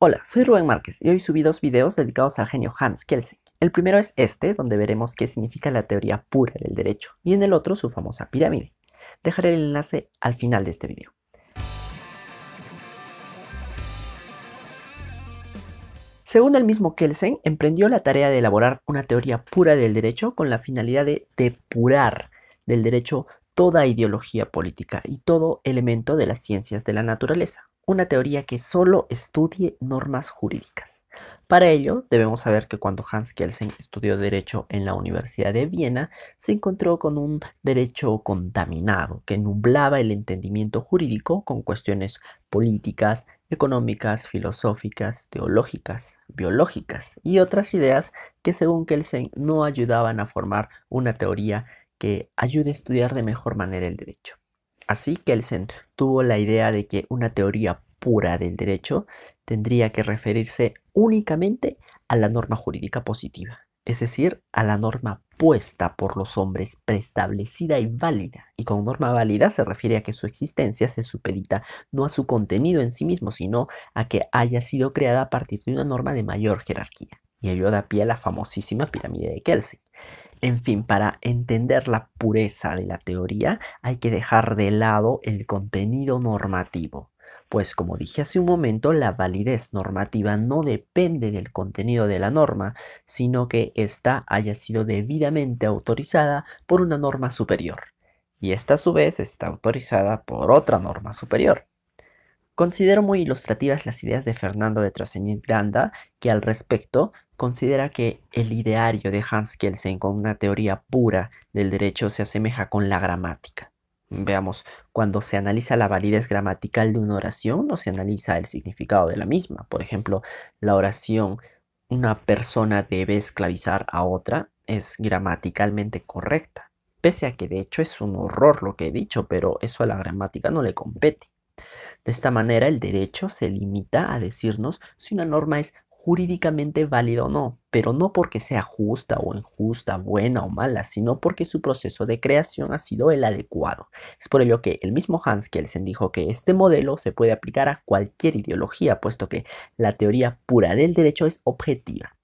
Hola, soy Rubén Márquez y hoy subí dos videos dedicados al genio Hans Kelsen. El primero es este, donde veremos qué significa la teoría pura del derecho, y en el otro su famosa pirámide. Dejaré el enlace al final de este video. Según el mismo Kelsen, emprendió la tarea de elaborar una teoría pura del derecho con la finalidad de depurar del derecho toda ideología política y todo elemento de las ciencias de la naturaleza una teoría que solo estudie normas jurídicas. Para ello, debemos saber que cuando Hans Kelsen estudió Derecho en la Universidad de Viena, se encontró con un derecho contaminado que nublaba el entendimiento jurídico con cuestiones políticas, económicas, filosóficas, teológicas, biológicas y otras ideas que según Kelsen no ayudaban a formar una teoría que ayude a estudiar de mejor manera el derecho. Así Kelsen tuvo la idea de que una teoría pura del derecho tendría que referirse únicamente a la norma jurídica positiva, es decir, a la norma puesta por los hombres, preestablecida y válida. Y con norma válida se refiere a que su existencia se supedita no a su contenido en sí mismo, sino a que haya sido creada a partir de una norma de mayor jerarquía. Y ello da pie a la famosísima pirámide de Kelsen. En fin, para entender la pureza de la teoría hay que dejar de lado el contenido normativo, pues como dije hace un momento, la validez normativa no depende del contenido de la norma, sino que ésta haya sido debidamente autorizada por una norma superior, y esta a su vez está autorizada por otra norma superior. Considero muy ilustrativas las ideas de Fernando de traseñil Granda, que al respecto considera que el ideario de Hans Kelsen con una teoría pura del derecho se asemeja con la gramática. Veamos, cuando se analiza la validez gramatical de una oración, no se analiza el significado de la misma. Por ejemplo, la oración una persona debe esclavizar a otra es gramaticalmente correcta, pese a que de hecho es un horror lo que he dicho, pero eso a la gramática no le compete. De esta manera, el derecho se limita a decirnos si una norma es jurídicamente válida o no, pero no porque sea justa o injusta, buena o mala, sino porque su proceso de creación ha sido el adecuado. Es por ello que el mismo Hans Kelsen dijo que este modelo se puede aplicar a cualquier ideología, puesto que la teoría pura del derecho es objetiva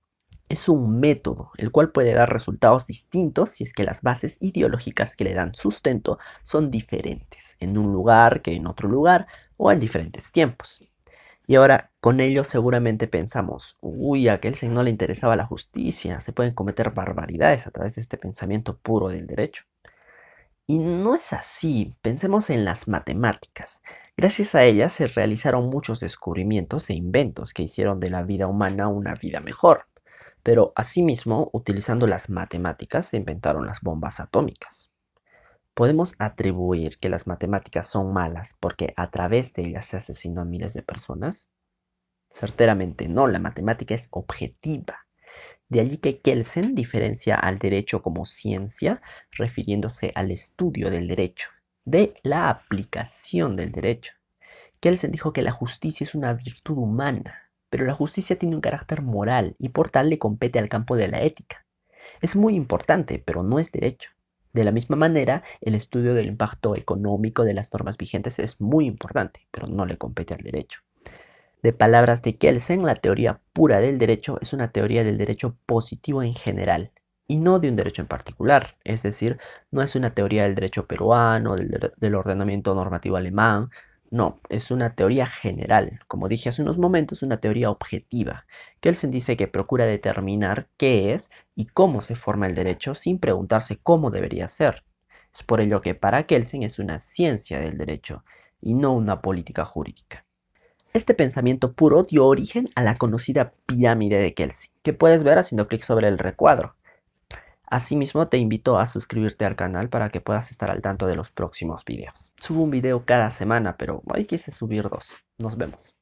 es un método, el cual puede dar resultados distintos si es que las bases ideológicas que le dan sustento son diferentes en un lugar que en otro lugar o en diferentes tiempos. Y ahora, con ello seguramente pensamos, uy, a se no le interesaba la justicia, se pueden cometer barbaridades a través de este pensamiento puro del derecho. Y no es así, pensemos en las matemáticas. Gracias a ellas se realizaron muchos descubrimientos e inventos que hicieron de la vida humana una vida mejor. Pero asimismo, utilizando las matemáticas, se inventaron las bombas atómicas. Podemos atribuir que las matemáticas son malas porque a través de ellas se asesinó a miles de personas. Certeramente no, la matemática es objetiva. De allí que Kelsen diferencia al derecho como ciencia, refiriéndose al estudio del derecho, de la aplicación del derecho. Kelsen dijo que la justicia es una virtud humana, pero la justicia tiene un carácter moral y por tal le compete al campo de la ética. Es muy importante, pero no es derecho. De la misma manera, el estudio del impacto económico de las normas vigentes es muy importante, pero no le compete al derecho. De palabras de Kelsen, la teoría pura del derecho es una teoría del derecho positivo en general y no de un derecho en particular, es decir, no es una teoría del derecho peruano, del, del ordenamiento normativo alemán, no, es una teoría general, como dije hace unos momentos, una teoría objetiva. Kelsen dice que procura determinar qué es y cómo se forma el derecho sin preguntarse cómo debería ser. Es por ello que para Kelsen es una ciencia del derecho y no una política jurídica. Este pensamiento puro dio origen a la conocida pirámide de Kelsen, que puedes ver haciendo clic sobre el recuadro. Asimismo, te invito a suscribirte al canal para que puedas estar al tanto de los próximos videos. Subo un video cada semana, pero hoy quise subir dos. Nos vemos.